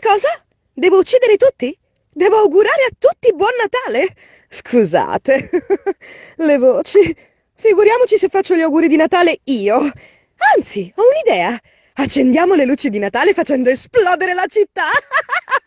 Come cosa? Devo uccidere tutti? Devo augurare a tutti buon Natale? Scusate, le voci. Figuriamoci se faccio gli auguri di Natale io. Anzi, ho un'idea. Accendiamo le luci di Natale facendo esplodere la città.